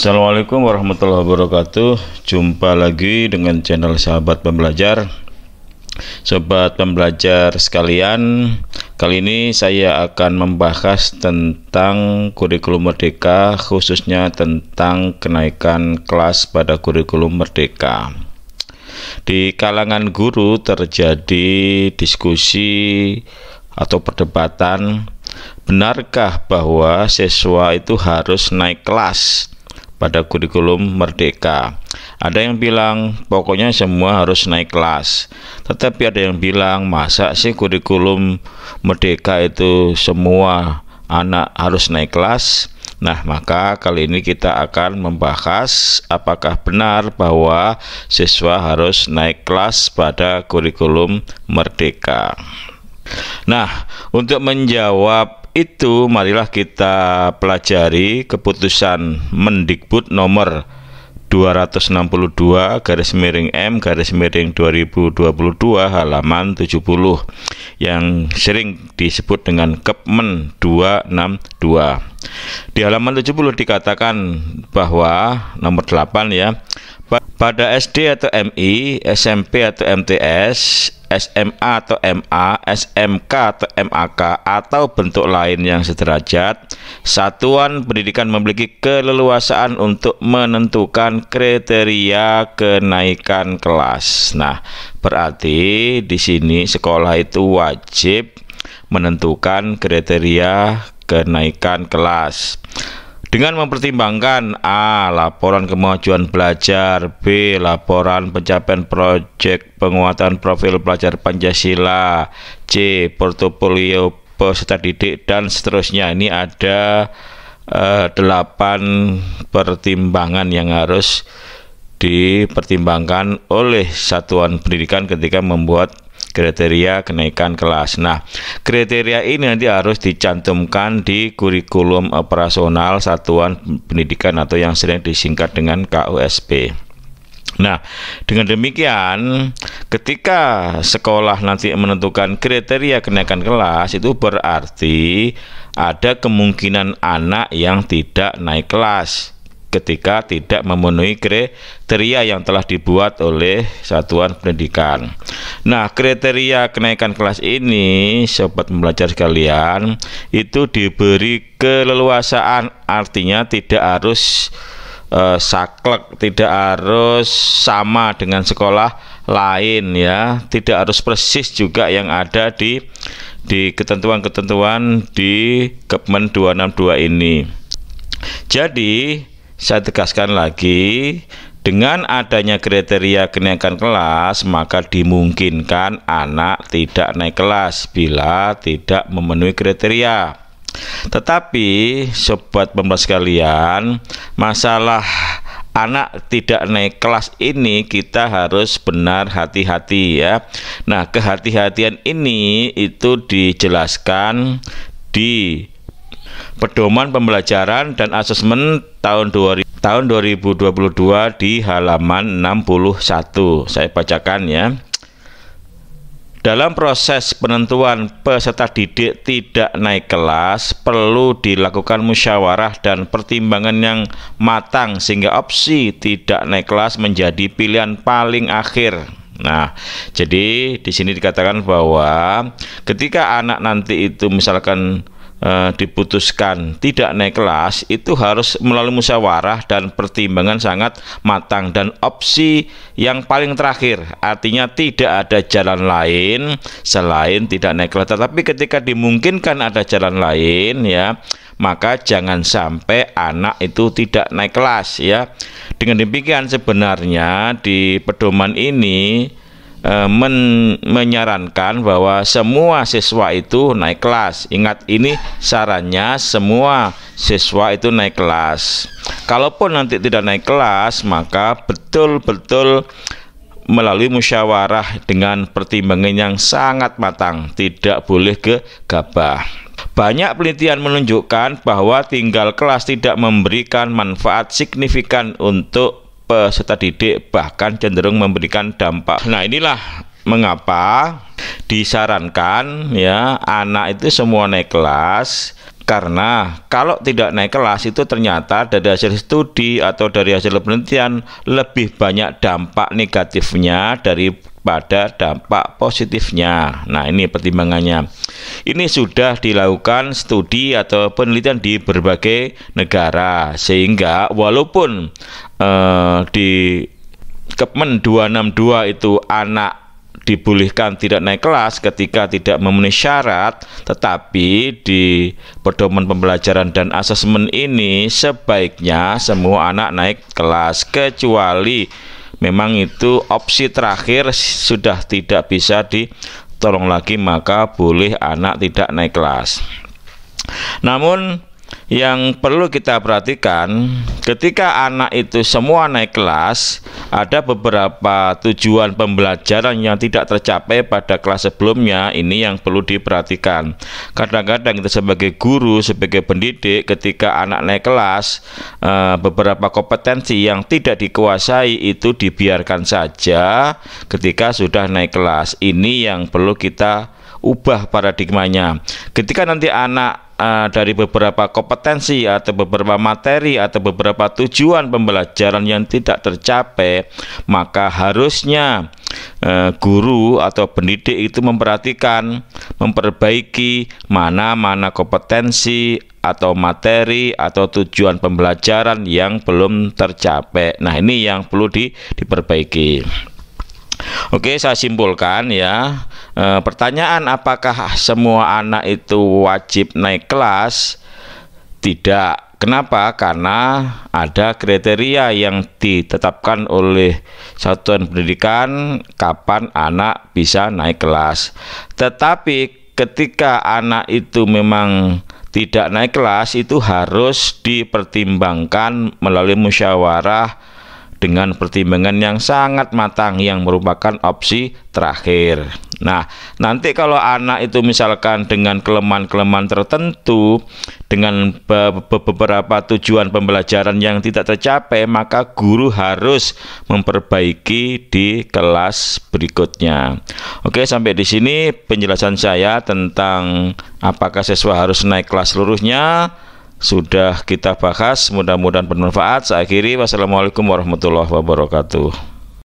Assalamualaikum warahmatullahi wabarakatuh Jumpa lagi dengan channel sahabat pembelajar Sobat pembelajar sekalian Kali ini saya akan membahas tentang kurikulum merdeka Khususnya tentang kenaikan kelas pada kurikulum merdeka Di kalangan guru terjadi diskusi atau perdebatan Benarkah bahwa siswa itu harus naik kelas pada kurikulum merdeka. Ada yang bilang pokoknya semua harus naik kelas. Tetapi ada yang bilang masa sih kurikulum merdeka itu semua anak harus naik kelas? Nah, maka kali ini kita akan membahas apakah benar bahwa siswa harus naik kelas pada kurikulum merdeka. Nah, untuk menjawab itu, marilah kita pelajari keputusan Mendikbud nomor 262 garis miring M garis miring 2022 halaman 70 yang sering disebut dengan Kepmen 262. Di halaman 70 dikatakan bahwa nomor 8 ya pada SD atau MI, SMP atau MTS SMA atau MA, SMK atau MAK atau bentuk lain yang sederajat, satuan pendidikan memiliki keleluasaan untuk menentukan kriteria kenaikan kelas. Nah, berarti di sini sekolah itu wajib menentukan kriteria kenaikan kelas dengan mempertimbangkan A. Laporan kemajuan belajar B. Laporan pencapaian proyek penguatan profil pelajar Pancasila C. Portofolio peserta didik dan seterusnya ini ada eh, delapan 8 pertimbangan yang harus dipertimbangkan oleh satuan pendidikan ketika membuat kriteria kenaikan kelas. Nah, kriteria ini nanti harus dicantumkan di kurikulum operasional satuan pendidikan atau yang sering disingkat dengan KUSP. Nah, dengan demikian, ketika sekolah nanti menentukan kriteria kenaikan kelas, itu berarti ada kemungkinan anak yang tidak naik kelas ketika tidak memenuhi kriteria yang telah dibuat oleh satuan pendidikan. Nah, kriteria kenaikan kelas ini, sobat pembelajar sekalian, itu diberi keleluasaan, artinya tidak harus eh, saklek, tidak harus sama dengan sekolah lain ya, tidak harus persis juga yang ada di di ketentuan-ketentuan di Kepmen 262 ini. Jadi, saya tegaskan lagi, dengan adanya kriteria kenaikan kelas, maka dimungkinkan anak tidak naik kelas bila tidak memenuhi kriteria. Tetapi, sobat pembahas sekalian, masalah anak tidak naik kelas ini kita harus benar hati-hati ya. Nah, kehati-hatian ini itu dijelaskan di Pedoman pembelajaran dan asesmen tahun 2000 tahun 2022 di halaman 61. Saya bacakan ya. Dalam proses penentuan peserta didik tidak naik kelas, perlu dilakukan musyawarah dan pertimbangan yang matang sehingga opsi tidak naik kelas menjadi pilihan paling akhir. Nah, jadi di sini dikatakan bahwa ketika anak nanti itu misalkan Eh, diputuskan tidak naik kelas itu harus melalui musyawarah dan pertimbangan sangat matang dan opsi yang paling terakhir artinya tidak ada jalan lain selain tidak naik kelas tetapi ketika dimungkinkan ada jalan lain ya maka jangan sampai anak itu tidak naik kelas ya dengan demikian sebenarnya di pedoman ini Eh, men menyarankan bahwa semua siswa itu naik kelas. Ingat ini sarannya semua siswa itu naik kelas. Kalaupun nanti tidak naik kelas, maka betul-betul melalui musyawarah dengan pertimbangan yang sangat matang, tidak boleh gegabah. Banyak penelitian menunjukkan bahwa tinggal kelas tidak memberikan manfaat signifikan untuk peserta didik bahkan cenderung memberikan dampak. Nah, inilah mengapa disarankan ya anak itu semua naik kelas karena kalau tidak naik kelas itu ternyata dari hasil studi atau dari hasil penelitian lebih banyak dampak negatifnya dari pada dampak positifnya. Nah, ini pertimbangannya. Ini sudah dilakukan studi atau penelitian di berbagai negara sehingga walaupun eh, di Kepmen 262 itu anak dibolehkan tidak naik kelas ketika tidak memenuhi syarat, tetapi di pedoman pembelajaran dan asesmen ini sebaiknya semua anak naik kelas kecuali memang itu opsi terakhir sudah tidak bisa ditolong lagi maka boleh anak tidak naik kelas namun yang perlu kita perhatikan ketika anak itu semua naik kelas ada beberapa tujuan pembelajaran yang tidak tercapai pada kelas sebelumnya ini yang perlu diperhatikan kadang-kadang kita sebagai guru sebagai pendidik ketika anak naik kelas eh, beberapa kompetensi yang tidak dikuasai itu dibiarkan saja ketika sudah naik kelas ini yang perlu kita ubah paradigmanya ketika nanti anak uh, dari beberapa kompetensi atau beberapa materi atau beberapa tujuan pembelajaran yang tidak tercapai, maka harusnya uh, guru atau pendidik itu memperhatikan, memperbaiki mana-mana kompetensi atau materi atau tujuan pembelajaran yang belum tercapai. Nah, ini yang perlu di, diperbaiki. Oke, saya simpulkan ya e, pertanyaan apakah semua anak itu wajib naik kelas? Tidak. Kenapa? Karena ada kriteria yang ditetapkan oleh satuan pendidikan kapan anak bisa naik kelas. Tetapi ketika anak itu memang tidak naik kelas itu harus dipertimbangkan melalui musyawarah dengan pertimbangan yang sangat matang yang merupakan opsi terakhir. Nah, nanti kalau anak itu misalkan dengan kelemahan-kelemahan tertentu, dengan beberapa tujuan pembelajaran yang tidak tercapai, maka guru harus memperbaiki di kelas berikutnya. Oke, sampai di sini penjelasan saya tentang apakah siswa harus naik kelas seluruhnya sudah kita bahas. Mudah-mudahan bermanfaat. Saya akhiri. Wassalamualaikum warahmatullahi wabarakatuh.